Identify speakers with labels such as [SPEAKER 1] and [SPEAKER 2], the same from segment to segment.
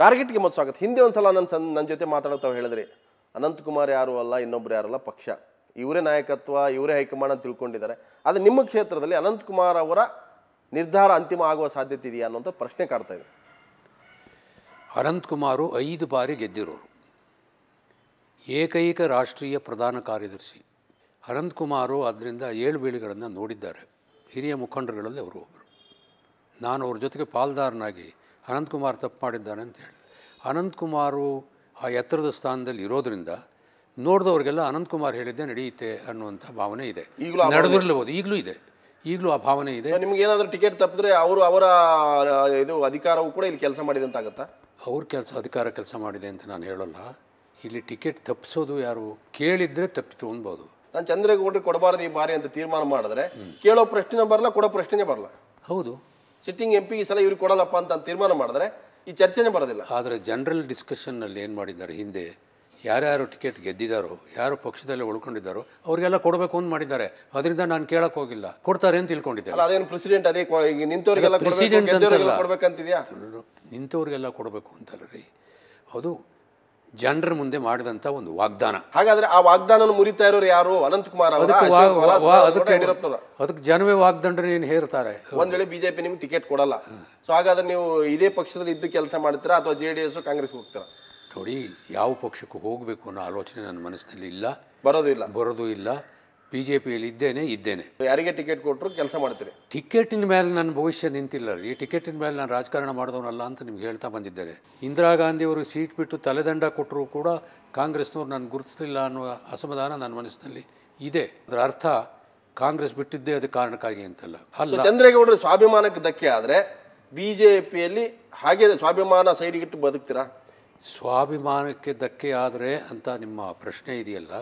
[SPEAKER 1] ಟಾರ್ಗೆಟ್ಗೆ ಮತ್ತು ಸ್ವಾಗತ ಹಿಂದೆ ಒಂದ್ಸಲ ನನ್ನ ಸನ್ ನನ್ನ ಜೊತೆ ಮಾತಾಡುತ್ತಾ ಹೇಳಿದ್ರಿ ಅನಂತಕುಮಾರ್ ಯಾರು ಅಲ್ಲ ಇನ್ನೊಬ್ರು ಯಾರಲ್ಲ ಪಕ್ಷ ಇವರೇ ನಾಯಕತ್ವ ಇವರೇ ಹೈಕಮಾಂಡ್ ಅಂತ ತಿಳ್ಕೊಂಡಿದ್ದಾರೆ ಆದರೆ ನಿಮ್ಮ ಕ್ಷೇತ್ರದಲ್ಲಿ ಅನಂತಕುಮಾರ್ ಅವರ ನಿರ್ಧಾರ ಅಂತಿಮ
[SPEAKER 2] ಆಗುವ ಸಾಧ್ಯತೆ ಇದೆಯಾ ಅನ್ನೋಂಥ ಪ್ರಶ್ನೆ ಕಾಡ್ತಾ ಇದೆ ಅನಂತಕುಮಾರು ಐದು ಬಾರಿ ಗೆದ್ದಿರೋರು ಏಕೈಕ ರಾಷ್ಟ್ರೀಯ ಪ್ರಧಾನ ಕಾರ್ಯದರ್ಶಿ ಅನಂತಕುಮಾರು ಅದರಿಂದ ಏಳು ಬೀಳುಗಳನ್ನು ನೋಡಿದ್ದಾರೆ ಹಿರಿಯ ಮುಖಂಡರುಗಳಲ್ಲಿ ಅವರು ಒಬ್ಬರು ನಾನು ಅವ್ರ ಜೊತೆಗೆ ಪಾಲ್ದಾರನಾಗಿ ಅನಂತಕುಮಾರ್ ತಪ್ಪು ಮಾಡಿದ್ದಾನೆ ಅಂತ ಹೇಳಿ ಅನಂತಕುಮಾರು ಆ ಎತ್ತರದ ಸ್ಥಾನದಲ್ಲಿ ಇರೋದ್ರಿಂದ ನೋಡಿದವ್ರಿಗೆಲ್ಲ ಅನಂತಕುಮಾರ್ ಹೇಳಿದ್ದೆ ನಡೆಯುತ್ತೆ ಅನ್ನುವಂಥ ಭಾವನೆ ಇದೆ ನಡೆದಿರ್ಲಬಹುದು ಈಗಲೂ ಇದೆ ಈಗಲೂ ಆ ಭಾವನೆ ಇದೆ ನಿಮ್ಗೆ ಏನಾದರೂ ಟಿಕೆಟ್ ತಪ್ಪಿದ್ರೆ ಅವರು
[SPEAKER 1] ಅವರ ಇದು ಅಧಿಕಾರವು ಕೂಡ ಇಲ್ಲಿ ಕೆಲಸ ಮಾಡಿದೆ ಆಗುತ್ತಾ
[SPEAKER 2] ಅವ್ರ ಕೆಲಸ ಅಧಿಕಾರ ಕೆಲಸ ಮಾಡಿದೆ ಅಂತ ನಾನು ಹೇಳಲ್ಲ ಇಲ್ಲಿ ಟಿಕೆಟ್ ತಪ್ಪಿಸೋದು ಯಾರು ಕೇಳಿದರೆ ತಪ್ಪಿ ಅನ್ಬೋದು ನಾನು ಚಂದ್ರಗೌಡ್ರಿಗೆ
[SPEAKER 1] ಕೊಡಬಾರ್ದು ಈ ಬಾರಿ ಅಂತ ತೀರ್ಮಾನ ಮಾಡಿದ್ರೆ
[SPEAKER 2] ಕೇಳೋ ಪ್ರಶ್ನೆ ಬರಲ್ಲ ಕೊಡೋ ಪ್ರಶ್ನೆ ಬರಲ್ಲ ಹೌದು ಸಿಟ್ಟಿಂಗ್ ಎಂ ಪಿ ಸಲ ಇವ್ರಿಗೆ ಕೊಡಲ್ಲಪ್ಪ ಅಂತ ತೀರ್ಮಾನ ಮಾಡಿದ್ರೆ ಈ ಚರ್ಚೆನೇ ಬರೋದಿಲ್ಲ ಆದರೆ ಜನರಲ್ ಡಿಸ್ಕಷನ್ನಲ್ಲಿ ಏನು ಮಾಡಿದ್ದಾರೆ ಹಿಂದೆ ಯಾರ್ಯಾರು ಟಿಕೆಟ್ ಗೆದ್ದಿದ್ದಾರೋ ಯಾರು ಪಕ್ಷದಲ್ಲಿ ಉಳ್ಕೊಂಡಿದ್ದಾರೋ ಅವ್ರಿಗೆಲ್ಲ ಕೊಡಬೇಕು ಅಂತ ಮಾಡಿದ್ದಾರೆ ಅದರಿಂದ ನಾನು ಕೇಳಕ್ಕೆ ಹೋಗಿಲ್ಲ ಕೊಡ್ತಾರೆ ಅಂತ ತಿಳ್ಕೊಂಡಿದ್ದೆ
[SPEAKER 1] ಅದೇನ್ ಅದೇ ನಿಂತವ್ರಿಗೆಲ್ಲ
[SPEAKER 2] ನಿಂತವ್ರಿಗೆಲ್ಲ ಕೊಡಬೇಕು ಅಂತಲ್ಲ ರೀ ಅದು ಜನರ ಮುಂದೆ ಮಾಡಿದಂತ ಒಂದು ವಾಗ್ದಾನ
[SPEAKER 1] ಹಾಗಾದ್ರೆ ಆ ವಾಗ್ದಾನ ಮುರಿತಾ ಇರೋರು ಯಾರು ಅನಂತಕುಮಾರ್
[SPEAKER 2] ಅದಕ್ಕೆ ಜನವೇ ವಾಗ್ದಂಡ್ರೆ ಏನು ಹೇರ್ತಾರೆ ಒಂದ್ ವೇಳೆ
[SPEAKER 1] ಬಿಜೆಪಿ ನಿಮ್ಗೆ ಟಿಕೆಟ್ ಕೊಡಲ್ಲ ಸೊ ಹಾಗಾದ್ರೆ ನೀವು ಇದೇ ಪಕ್ಷದಲ್ಲಿ ಇದ್ದು ಕೆಲಸ ಮಾಡ್ತೀರಾ ಅಥವಾ ಜೆ ಡಿ ಎಸ್ ಕಾಂಗ್ರೆಸ್ ಹೋಗ್ತೀರಾ
[SPEAKER 2] ನೋಡಿ ಯಾವ ಪಕ್ಷಕ್ಕೂ ಹೋಗಬೇಕು ಅನ್ನೋ ಆಲೋಚನೆ ನನ್ನ ಮನಸ್ಸಿನಲ್ಲಿ ಇಲ್ಲ ಬರೋದು ಇಲ್ಲ ಬರೋದು ಇಲ್ಲ ಬಿ ಜೆ ಪಿಯಲ್ಲಿ ಇದ್ದೇನೆ ಇದ್ದೇನೆ ಯಾರಿಗೆ ಟಿಕೆಟ್ ಕೊಟ್ಟರು ಕೆಲಸ ಮಾಡ್ತೀರಿ ಟಿಕೆಟಿನ ಮೇಲೆ ನನ್ನ ಭವಿಷ್ಯ ನಿಂತಿಲ್ಲ ಈ ಟಿಕೆಟಿನ ಮೇಲೆ ನಾನು ರಾಜಕಾರಣ ಮಾಡಿದವನಲ್ಲ ಅಂತ ನಿಮ್ಗೆ ಹೇಳ್ತಾ ಬಂದಿದ್ದೇನೆ ಇಂದಿರಾ ಗಾಂಧಿಯವರು ಸೀಟ್ ಬಿಟ್ಟು ತಲೆದಂಡ ಕೊಟ್ಟರೂ ಕೂಡ ಕಾಂಗ್ರೆಸ್ನವ್ರು ನಾನು ಗುರುತಿಸಲಿಲ್ಲ ಅನ್ನುವ ಅಸಮಾಧಾನ ನನ್ನ ಮನಸ್ಸಿನಲ್ಲಿ ಇದೆ ಅದರ ಅರ್ಥ ಕಾಂಗ್ರೆಸ್ ಬಿಟ್ಟಿದ್ದೇ ಅದು ಕಾರಣಕ್ಕಾಗಿ ಅಂತಲ್ಲ ಅಲ್ಲ
[SPEAKER 1] ಚಂದ್ರೇಗೌಡರ ಸ್ವಾಭಿಮಾನಕ್ಕೆ ಧಕ್ಕೆ ಆದರೆ ಬಿ ಜೆ ಪಿಯಲ್ಲಿ ಹಾಗೆ ಸ್ವಾಭಿಮಾನ ಸೈಡಿಗಿಟ್ಟು ಬದುಕ್ತೀರಾ
[SPEAKER 2] ಸ್ವಾಭಿಮಾನಕ್ಕೆ ಧಕ್ಕೆ ಆದರೆ ಅಂತ ನಿಮ್ಮ ಪ್ರಶ್ನೆ ಇದೆಯಲ್ಲ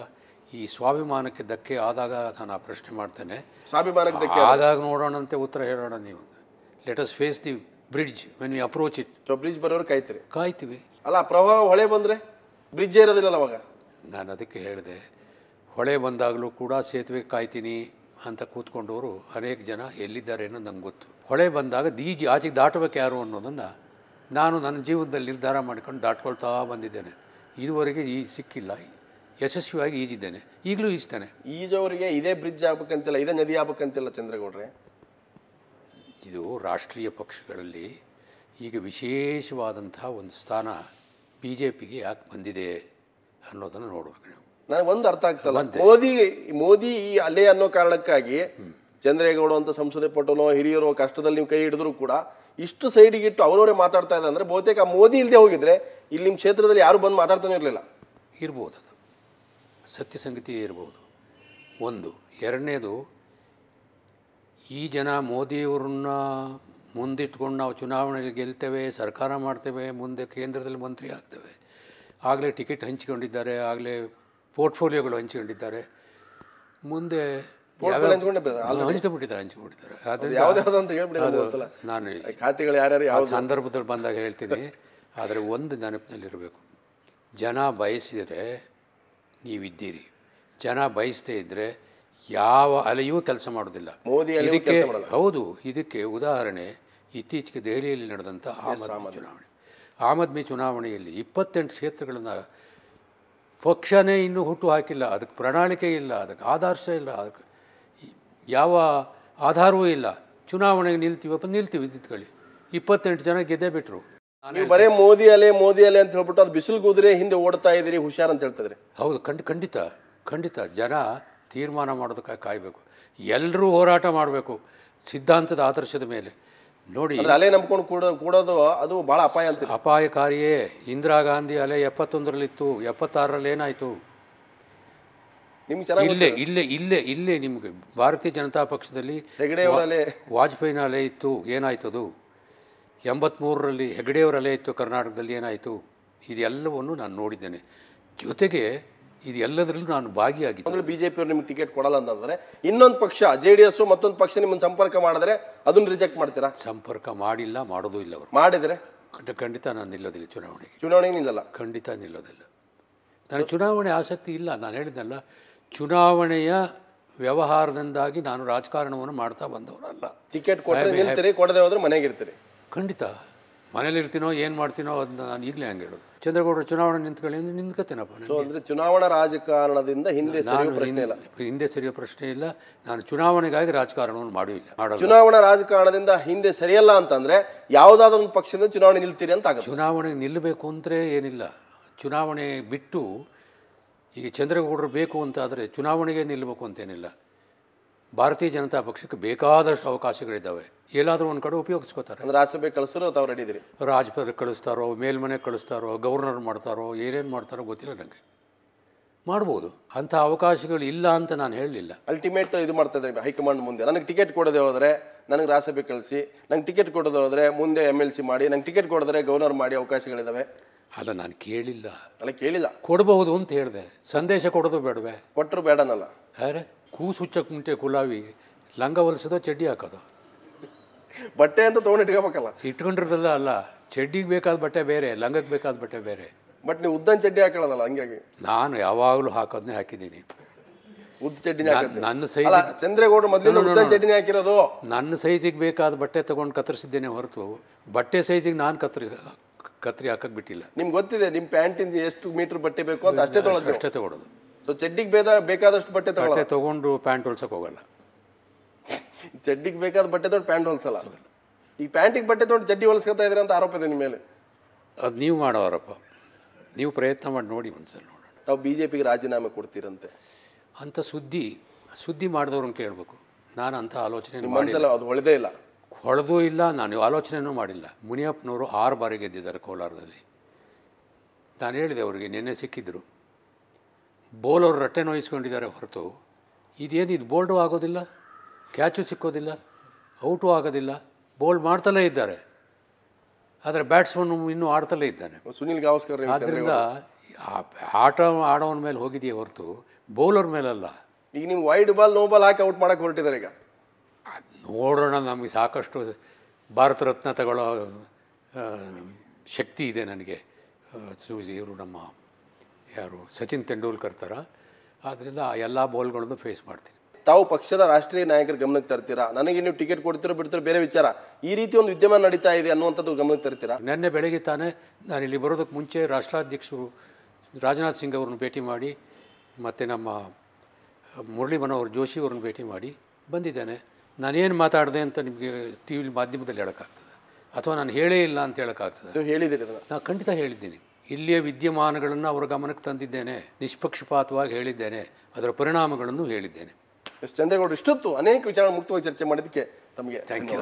[SPEAKER 2] ಈ ಸ್ವಾಭಿಮಾನಕ್ಕೆ ಧಕ್ಕೆ ಆದಾಗ ನಾನು ಆ ಪ್ರಶ್ನೆ ಮಾಡ್ತೇನೆ ಸ್ವಾಭಿಮಾನಕ್ಕೆ ಧಕ್ಕೆ ಆದಾಗ ಅಂತ ಉತ್ತರ ಹೇಳೋಣ ನೀವು let us face the bridge when you approach it so bridge ಬರೋರು ಕಾಯ್ತೀರಿ ಕಾಯ್ತೀವಿ ಅಲ್ಲ ಪ್ರವಾಹ ಹೊಳೆ ಬಂದರೆ ಬ್ರಿಡ್ಜ್ ಇರೋದಿಲ್ಲ ಅವಾಗ ನಾನು ಅದಕ್ಕೆ ಹೇಳಿದೆ ಹೊಳೆ ಬಂದಾಗಲೂ ಕೂಡ ಸೇತುವೆ ಕಾಯ್ತೀನಿ ಅಂತ ಕೂತ್ಕೊಂಡವರು ಅನೇಕ ಜನ ಎಲ್ಲಿದ್ದಾರೆ ಅನ್ನೋದು ನಂಗೆ ಗೊತ್ತು ಹೊಳೆ ಬಂದಾಗ ದೀಜಿ ಆಚೆಗೆ ದಾಟಬೇಕು ಯಾರು ಅನ್ನೋದನ್ನು ನಾನು ನನ್ನ ಜೀವನದಲ್ಲಿ ನಿರ್ಧಾರ ಮಾಡ್ಕೊಂಡು ದಾಟ್ಕೊಳ್ತಾ ಬಂದಿದ್ದೇನೆ ಇದುವರೆಗೆ ಈ ಸಿಕ್ಕಿಲ್ಲ ಯಶಸ್ವಿಯಾಗಿ ಈಜಿದ್ದೇನೆ ಈಗಲೂ ಈಜ್ತಾನೆ ಈಜೋರಿಗೆ
[SPEAKER 1] ಇದೇ ಬ್ರಿಡ್ಜ್ ಆಗ್ಬೇಕಂತಿಲ್ಲ ಇದೇ ನದಿ ಆಗ್ಬೇಕಂತಿಲ್ಲ
[SPEAKER 2] ಚಂದ್ರಗೌಡ್ರೆ ಇದು ರಾಷ್ಟ್ರೀಯ ಪಕ್ಷಗಳಲ್ಲಿ ಈಗ ವಿಶೇಷವಾದಂತಹ ಒಂದು ಸ್ಥಾನ ಬಿ ಜೆ ಪಿಗೆ ಯಾಕೆ ಬಂದಿದೆ ಅನ್ನೋದನ್ನು ನೋಡ್ಬೇಕು ನೀವು ನನಗೆ ಒಂದು ಅರ್ಥ ಆಗ್ತಲ್ಲ ಮೋದಿ
[SPEAKER 1] ಮೋದಿ ಈ ಅಲೆ ಅನ್ನೋ ಕಾರಣಕ್ಕಾಗಿ ಚಂದ್ರೇಗೌಡ ಅಂತ ಸಂಸದೆ ಪಟೋಲೋ ಹಿರಿಯರು ಕಷ್ಟದಲ್ಲಿ ನೀವು ಕೈ ಹಿಡಿದ್ರು ಕೂಡ ಇಷ್ಟು ಸೈಡಿಗೆ ಇಟ್ಟು ಅವರವರೇ ಮಾತಾಡ್ತಾ ಇದ್ದಾರೆ ಅಂದರೆ ಬಹುತೇಕ ಮೋದಿ ಇಲ್ಲದೆ ಹೋಗಿದ್ರೆ ಇಲ್ಲಿ ನಿಮ್ಮ ಕ್ಷೇತ್ರದಲ್ಲಿ ಯಾರು ಬಂದು
[SPEAKER 2] ಮಾತಾಡ್ತಾನೆ ಇರಲಿಲ್ಲ ಇರ್ಬೋದು ಸತ್ಯ ಸಂಗತಿ ಇರಬಹುದು ಒಂದು ಎರಡನೇದು ಈ ಜನ ಮೋದಿಯವ್ರನ್ನ ಮುಂದಿಟ್ಕೊಂಡು ನಾವು ಚುನಾವಣೆಯಲ್ಲಿ ಗೆಲ್ತೇವೆ ಸರ್ಕಾರ ಮಾಡ್ತೇವೆ ಮುಂದೆ ಕೇಂದ್ರದಲ್ಲಿ ಮಂತ್ರಿ ಆಗ್ತೇವೆ ಆಗಲೇ ಟಿಕೆಟ್ ಹಂಚಿಕೊಂಡಿದ್ದಾರೆ ಆಗಲೇ ಪೋರ್ಟ್ಫೋಲಿಯೋಗಳು ಹಂಚಿಕೊಂಡಿದ್ದಾರೆ ಮುಂದೆ
[SPEAKER 1] ಹಂಚ್ಕೊಂಡ್ಬಿಟ್ಟಿದ್ದಾರೆ
[SPEAKER 2] ಆದರೆ ನಾನು ಯಾವ ಸಂದರ್ಭದಲ್ಲಿ ಬಂದಾಗ ಹೇಳ್ತೀನಿ ಆದರೆ ಒಂದು ನೆನಪಿನಲ್ಲಿರಬೇಕು ಜನ ಬಯಸಿದರೆ ನೀವಿದ್ದೀರಿ ಜನ ಬಯಸದೇ ಇದ್ದರೆ ಯಾವ ಅಲೆಯೂ ಕೆಲಸ ಮಾಡೋದಿಲ್ಲ ಮೋದಿ ಇದಕ್ಕೆ ಹೌದು ಇದಕ್ಕೆ ಉದಾಹರಣೆ ಇತ್ತೀಚೆಗೆ ದೆಹಲಿಯಲ್ಲಿ ನಡೆದಂಥ ಆದ್ಮಿ ಚುನಾವಣೆ ಆಮ್ ಆದ್ಮಿ ಚುನಾವಣೆಯಲ್ಲಿ ಇಪ್ಪತ್ತೆಂಟು ಕ್ಷೇತ್ರಗಳನ್ನು ಪಕ್ಷನೇ ಇನ್ನೂ ಹುಟ್ಟು ಹಾಕಿಲ್ಲ ಅದಕ್ಕೆ ಪ್ರಣಾಳಿಕೆ ಇಲ್ಲ ಅದಕ್ಕೆ ಆದರ್ಶ ಇಲ್ಲ ಅದಕ್ಕೆ ಯಾವ ಆಧಾರವೂ ಇಲ್ಲ ಚುನಾವಣೆಗೆ ನಿಲ್ತೀವಪ್ಪ ನಿಲ್ತೀವಿ ಹೇಳಿ ಇಪ್ಪತ್ತೆಂಟು ಜನ ಗೆದ್ದೇ ಬಿಟ್ಟರು
[SPEAKER 1] ನೀವು ಬರೇ ಮೋದಿ ಅಲೆ ಮೋದಿ
[SPEAKER 2] ಅಲೆ ಅಂತ ಹೇಳ್ಬಿಟ್ಟು ಅದು ಬಿಸಿಲು ಕೂದ್ರೆ ಹಿಂದೆ ಓಡ್ತಾ ಇದ್ದೀರಿ ಹುಷಾರ್ ಅಂತ ಹೇಳ್ತಿದ್ರಿ ಹೌದು ಖಂಡ ಖಂಡಿತ ಖಂಡಿತ ಜನ ತೀರ್ಮಾನ ಮಾಡೋದಕ್ಕೆ ಕಾಯಬೇಕು ಎಲ್ಲರೂ ಹೋರಾಟ ಮಾಡಬೇಕು ಸಿದ್ಧಾಂತದ ಆದರ್ಶದ ಮೇಲೆ ನೋಡಿ ಅಲೆ ನಂಬ್ಕೊಂಡು ಕೂಡ ಕೂಡೋದು ಅದು ಭಾಳ ಅಪಾಯ ಅಂತ ಅಪಾಯಕಾರಿಯೇ ಇಂದಿರಾ ಗಾಂಧಿ ಅಲೆ ಎಪ್ಪತ್ತೊಂದರಲ್ಲಿತ್ತು ಎಪ್ಪತ್ತಾರರಲ್ಲಿ ಏನಾಯಿತು ನಿಮ್ಗೆ ಇಲ್ಲೇ ಇಲ್ಲೇ ಇಲ್ಲೇ ಇಲ್ಲೇ ನಿಮಗೆ ಭಾರತೀಯ ಜನತಾ ಪಕ್ಷದಲ್ಲಿ ವಾಜಪೇಯಿನ ಅಲೆ ಇತ್ತು ಏನಾಯ್ತದು ಎಂಬತ್ಮೂರರಲ್ಲಿ ಹೆಗಡೆಯವರ ಅಲೆ ಇತ್ತು ಕರ್ನಾಟಕದಲ್ಲಿ ಏನಾಯಿತು ಇದೆಲ್ಲವನ್ನು ನಾನು ನೋಡಿದ್ದೇನೆ ಜೊತೆಗೆ ಇದೆಲ್ಲದರಲ್ಲೂ ನಾನು ಭಾಗಿಯಾಗಿದ್ದೆ ಬಿ ಜೆ ಪಿಯವರು ನಿಮ್ಗೆ ಟಿಕೆಟ್ ಕೊಡಲ್ಲ
[SPEAKER 1] ಅಂತಂದರೆ ಇನ್ನೊಂದು ಪಕ್ಷ ಜೆ ಡಿ ಎಸ್ ಮತ್ತೊಂದು ಪಕ್ಷ ನಿಮ್ಮನ್ನು ಸಂಪರ್ಕ ಮಾಡಿದ್ರೆ ಅದನ್ನು ರಿಜೆಕ್ಟ್ ಮಾಡ್ತೀರಾ ಸಂಪರ್ಕ
[SPEAKER 2] ಮಾಡಿಲ್ಲ ಮಾಡೋದು ಇಲ್ಲ ಅವರು ಮಾಡಿದರೆ ಖಂಡಿತ ನಾನು ನಿಲ್ಲೋದಿಲ್ಲ ಚುನಾವಣೆಗೆ ಚುನಾವಣೆಗೆ ನಿಲ್ಲಲ್ಲ ಖಂಡಿತ ನಿಲ್ಲೋದಿಲ್ಲ ನನಗೆ ಚುನಾವಣೆ ಆಸಕ್ತಿ ಇಲ್ಲ ನಾನು ಹೇಳಿದ್ನಲ್ಲ ಚುನಾವಣೆಯ ವ್ಯವಹಾರದಿಂದಾಗಿ ನಾನು ರಾಜಕಾರಣವನ್ನು ಮಾಡ್ತಾ ಬಂದವರಲ್ಲ ಟಿಕೆಟ್ ಕೊಟ್ಟರೆ ಕೊಡದೆ ಹೋದ್ರೆ ಮನೆಗೆ ಇರ್ತೀರಿ ಖಂಡಿತ ಮನೇಲಿರ್ತೀನೋ ಏನು ಮಾಡ್ತೀನೋ ಅದನ್ನ ನಾನು ಈಗಲೇ ಹಂಗೆ ಹೇಳೋದು ಚಂದ್ರಗೌಡರು ಚುನಾವಣೆ ನಿಂತ್ಕೊಳ್ಳಿ ಅಂದರೆ ನಿಂತ್ಕತ್ತೇನಪ್ಪ ಅಂದರೆ ಚುನಾವಣಾ ರಾಜಕಾರಣದಿಂದ ಹಿಂದೆ ಇಲ್ಲ ಹಿಂದೆ ಸರಿಯೋ ಪ್ರಶ್ನೆ ಇಲ್ಲ ನಾನು ಚುನಾವಣೆಗಾಗಿ ರಾಜಕಾರಣವನ್ನು ಮಾಡುವಿಲ್ಲ ಇಲ್ಲ ಚುನಾವಣಾ
[SPEAKER 1] ರಾಜಕಾರಣದಿಂದ ಹಿಂದೆ ಸರಿಯಲ್ಲ
[SPEAKER 2] ಅಂತಂದರೆ ಯಾವುದಾದ್ರೂ ಒಂದು ಪಕ್ಷದಿಂದ ಚುನಾವಣೆ ನಿಲ್ತೀರಿ ಅಂತ ಚುನಾವಣೆಗೆ ನಿಲ್ಲಬೇಕು ಅಂದರೆ ಏನಿಲ್ಲ ಚುನಾವಣೆ ಬಿಟ್ಟು ಈಗ ಚಂದ್ರಗೌಡರು ಬೇಕು ಅಂತಾದರೆ ಚುನಾವಣೆಗೆ ನಿಲ್ಲಬೇಕು ಅಂತೇನಿಲ್ಲ ಭಾರತೀಯ ಜನತಾ ಪಕ್ಷಕ್ಕೆ ಬೇಕಾದಷ್ಟು ಅವಕಾಶಗಳಿದ್ದಾವೆ ಎಲ್ಲಾದರೂ ಒಂದು ಕಡೆ ಉಪಯೋಗಿಸ್ಕೋತಾರೆ ಅಂದ್ರೆ ರಾಜ್ಯಸಭೆ ಕಳಿಸಲು ತಾವು ರೆಡಿ ಇದ್ದೀರಿ ರಾಜ್ಯಪಾಲ ಕಳಿಸ್ತಾರೋ ಮೇಲ್ಮನೆ ಕಳಿಸ್ತಾರೋ ಗವರ್ನರ್ ಮಾಡ್ತಾರೋ ಏನೇನು ಮಾಡ್ತಾರೋ ಗೊತ್ತಿಲ್ಲ ನನಗೆ ಮಾಡ್ಬೋದು ಅಂಥ ಅವಕಾಶಗಳು ಇಲ್ಲ ಅಂತ ನಾನು ಹೇಳಲಿಲ್ಲ
[SPEAKER 1] ಅಲ್ಟಿಮೇಟ್ ಇದು ಮಾಡ್ತಾ ಹೈಕಮಾಂಡ್ ಮುಂದೆ ನನಗೆ ಟಿಕೆಟ್ ಕೊಡದೆ ಹೋದರೆ ನನಗೆ ರಾಜ್ಯಸಭೆ ಕಳಿಸಿ ನಂಗೆ ಟಿಕೆಟ್ ಕೊಡೋದು ಹೋದರೆ ಮುಂದೆ ಎಮ್ ಎಲ್ ಸಿ ಮಾಡಿ ನಂಗೆ ಟಿಕೆಟ್ ಕೊಡಿದ್ರೆ ಗವರ್ನರ್ ಮಾಡಿ ಅವಕಾಶಗಳಿದ್ದಾವೆ
[SPEAKER 2] ಅಲ್ಲ ನಾನು ಕೇಳಿಲ್ಲ ಅಲ್ಲ ಕೇಳಿಲ್ಲ ಕೊಡಬಹುದು ಅಂತ ಹೇಳಿದೆ ಸಂದೇಶ ಕೊಡೋದು ಬೇಡವೆ ಕೊಟ್ಟರು ಬೇಡನಲ್ಲ ಅರೆ ಕೂಸು ಹುಚ್ಚಕ್ಕೆ ಮುಂಚೆ ಕುಲಾವಿ ಲಂಗ ಹೊಲಿಸೋದು ಚಡ್ಡಿ ಹಾಕೋದು ಬಟ್ಟೆ ಅಂತ ತೊಗೊಂಡು ಇಟ್ಕೋಬೇಕಲ್ಲ ಇಟ್ಕೊಂಡಿರೋದಲ್ಲ ಅಲ್ಲ ಚಡ್ಡಿಗೆ ಬೇಕಾದ ಬಟ್ಟೆ ಬೇರೆ ಲಂಗಕ್ಕೆ ಬೇಕಾದ ಬಟ್ಟೆ ಬೇರೆ ಬಟ್ ನೀವು ಉದ್ದನ
[SPEAKER 1] ಚಡ್ಡಿ ಹಾಕೊಳ್ಳೋದಲ್ಲ ಹಂಗಾಗಿ
[SPEAKER 2] ನಾನು ಯಾವಾಗಲೂ ಹಾಕೋದನ್ನೇ ಹಾಕಿದ್ದೀನಿ ಉದ್ದ ಚಡ್ಡಿನೇ ನನ್ನ ಸೈಜ್ ಚಂದ್ರೇಗೌಡ ಮೊದಲಿಂದ ಉದ್ದ ಚಡ್ಡಿನೇ ಹಾಕಿರೋದು ನನ್ನ ಸೈಜಿಗೆ ಬೇಕಾದ ಬಟ್ಟೆ ತೊಗೊಂಡು ಕತ್ತರಿಸಿದ್ದೇನೆ ಹೊರತು ಬಟ್ಟೆ ಸೈಜಿಗೆ ನಾನು ಕತ್ತರಿಸ ಕತ್ರಿ ಹಾಕಕ್ ಬಿಟ್ಟಿಲ್ಲ
[SPEAKER 1] ನಿಮ್ಗೆ ಗೊತ್ತಿದೆ ನಿಮ್ಮ ಪ್ಯಾಂಟಿಂದ ಎಷ್ಟು ಮೀಟರ್ ಬಟ್ಟೆ ಬೇಕು ಅಂತ ಅಷ್ಟೇ ತೊಗೊಳೋದು ಅಷ್ಟೇ ತಗೊಳ್ಳೋದು ಸೊ ಚಡ್ಡಿಗೆ ಬೇದ ಬೇಕಾದಷ್ಟು ಬಟ್ಟೆ ಬಟ್ಟೆ
[SPEAKER 2] ತೊಗೊಂಡು ಪ್ಯಾಂಟ್ ಹೊಲ್ಸಕ್ಕೆ ಹೋಗಲ್ಲ
[SPEAKER 1] ಚಡ್ಡಿಗೆ ಬೇಕಾದ ಬಟ್ಟೆ ತೊಗೊಂಡು ಪ್ಯಾಂಟ್ ಹೊಲ್ಸಲ್ಲ ಈ ಪ್ಯಾಂಟಿಗೆ ಬಟ್ಟೆ ತೊಗೊಂಡು ಚಡ್ಡಿ ಹೊಲ್ಸ್ಕೊತಾ ಇದ್ರೆ ಅಂತ ಆರೋಪ ಇದೆ ನಿಮ್ಮ ಮೇಲೆ
[SPEAKER 2] ಅದು ನೀವು ಮಾಡೋ ಆರೋಪ ನೀವು ಪ್ರಯತ್ನ ಮಾಡಿ ನೋಡಿ ಒಂದ್ಸಲ ನೋಡೋಣ ತಾವು ಬಿ ಜೆ ಪಿಗೆ ರಾಜೀನಾಮೆ ಕೊಡ್ತೀರಂತೆ ಅಂಥ ಸುದ್ದಿ ಸುದ್ದಿ ಮಾಡಿದವ್ರನ್ನ ಕೇಳಬೇಕು ನಾನು ಅಂಥ ಆಲೋಚನೆ ಅದು ಒಳ್ಳೆದೇ ಇಲ್ಲ ಹೊಳೆದೂ ಇಲ್ಲ ನಾನು ಆಲೋಚನೆಯೂ ಮಾಡಿಲ್ಲ ಮುನಿಯಪ್ಪನವರು ಆರು ಬಾರಿ ಗೆದ್ದಿದ್ದಾರೆ ಕೋಲಾರದಲ್ಲಿ ನಾನು ಹೇಳಿದೆ ಅವರಿಗೆ ನಿನ್ನೆ ಸಿಕ್ಕಿದ್ದರು ಬೌಲರ್ ರಟ್ಟೆ ನೋಯಿಸ್ಕೊಂಡಿದ್ದಾರೆ ಹೊರತು ಇದೇನು ಇದು ಬೋಲ್ಡು ಆಗೋದಿಲ್ಲ ಕ್ಯಾಚು ಸಿಕ್ಕೋದಿಲ್ಲ ಔಟು ಆಗೋದಿಲ್ಲ ಬೌಲ್ ಮಾಡ್ತಲೇ ಇದ್ದಾರೆ ಆದರೆ ಬ್ಯಾಟ್ಸ್ಮನ್ ಇನ್ನೂ ಆಡ್ತಲೇ ಇದ್ದಾನೆ ಸುನಿಲ್ ಗಾವಸ್ಕರ್ ಆದ್ದರಿಂದ ಆಟ ಆಡೋನ ಮೇಲೆ ಹೋಗಿದೆಯೇ ಹೊರತು ಬೌಲರ್ ಮೇಲಲ್ಲ ಈಗ ನೀವು ವೈಡ್ ಬಾಲ್
[SPEAKER 1] ನೋ ಬಾಲ್ ಹಾಕಿ ಔಟ್ ಮಾಡೋಕ್ಕೆ ಹೊರಟಿದ್ದಾರೆ ಈಗ
[SPEAKER 2] ಅದು ನೋಡೋಣ ನಮಗೆ ಸಾಕಷ್ಟು ಭಾರತ ರತ್ನ ತಗೊಳ್ಳೋ ಶಕ್ತಿ ಇದೆ ನನಗೆ ಸೂಜಿ ಇವರು ನಮ್ಮ ಯಾರು ಸಚಿನ್ ತೆಂಡೂಲ್ಕರ್ ಥರ ಆದ್ದರಿಂದ ಆ ಎಲ್ಲ ಬೋಲ್ಗಳನ್ನು ಫೇಸ್ ಮಾಡ್ತೀನಿ
[SPEAKER 1] ತಾವು ಪಕ್ಷದ ರಾಷ್ಟ್ರೀಯ ನಾಯಕರ ಗಮನಕ್ಕೆ ತರ್ತೀರಾ ನನಗೆ ನೀವು ಟಿಕೆಟ್ ಕೊಡ್ತೀರೋ ಬಿಡ್ತೀರೋ ಬೇರೆ ವಿಚಾರ ಈ ರೀತಿ ಒಂದು ಉದ್ಯಮ
[SPEAKER 2] ನಡೀತಾ ಇದೆ ಅನ್ನುವಂಥದ್ದು ಗಮನಕ್ಕೆ ತರ್ತೀರಾ ನಿನ್ನೆ ಬೆಳಗ್ಗೆ ತಾನೇ ನಾನು ಇಲ್ಲಿ ಬರೋದಕ್ಕೆ ಮುಂಚೆ ರಾಷ್ಟ್ರಾಧ್ಯಕ್ಷರು ರಾಜನಾಥ್ ಸಿಂಗ್ ಅವ್ರನ್ನ ಭೇಟಿ ಮಾಡಿ ಮತ್ತು ನಮ್ಮ ಮುರಳಿ ಮನೋಹರ್ ಜೋಶಿ ಅವ್ರನ್ನ ಭೇಟಿ ಮಾಡಿ ಬಂದಿದ್ದೇನೆ ನಾನೇನು ಮಾತಾಡಿದೆ ಅಂತ ನಿಮಗೆ ಟಿ ವಿ ಮಾಧ್ಯಮದಲ್ಲಿ ಹೇಳೋಕ್ಕಾಗ್ತದೆ ಅಥವಾ ನಾನು ಹೇಳೇ ಇಲ್ಲ ಅಂತ ಹೇಳೋಕ್ಕಾಗ್ತದೆ ಹೇಳಿದ್ದೀರಿ ನಾನು ಖಂಡಿತ ಹೇಳಿದ್ದೀನಿ ಇಲ್ಲಿಯ ವಿದ್ಯಮಾನಗಳನ್ನು ಅವರ ಗಮನಕ್ಕೆ ತಂದಿದ್ದೇನೆ ನಿಷ್ಪಕ್ಷಪಾತವಾಗಿ ಹೇಳಿದ್ದೇನೆ ಅದರ ಪರಿಣಾಮಗಳನ್ನು ಹೇಳಿದ್ದೇನೆ ಎಸ್ ಚಂದ್ರೇಗೌಡರು ಇಷ್ಟೊತ್ತು ಅನೇಕ ವಿಚಾರ ಮುಕ್ತವಾಗಿ ಚರ್ಚೆ ಮಾಡಿದ್ದಕ್ಕೆ ತಮಗೆ ಥ್ಯಾಂಕ್ ಯು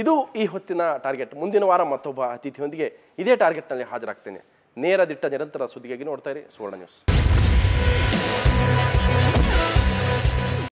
[SPEAKER 1] ಇದು ಈ ಹೊತ್ತಿನ ಟಾರ್ಗೆಟ್ ಮುಂದಿನ ವಾರ ಮತ್ತೊಬ್ಬ ಅತಿಥಿಯೊಂದಿಗೆ ಇದೇ ಟಾರ್ಗೆಟ್ನಲ್ಲಿ ಹಾಜರಾಗ್ತೇನೆ ನೇರ ದಿಟ್ಟ ನಿರಂತರ ಸುದ್ದಿಗಾಗಿ ನೋಡ್ತಾ ಇರಿ ಸುವರ್ಣ ನ್ಯೂಸ್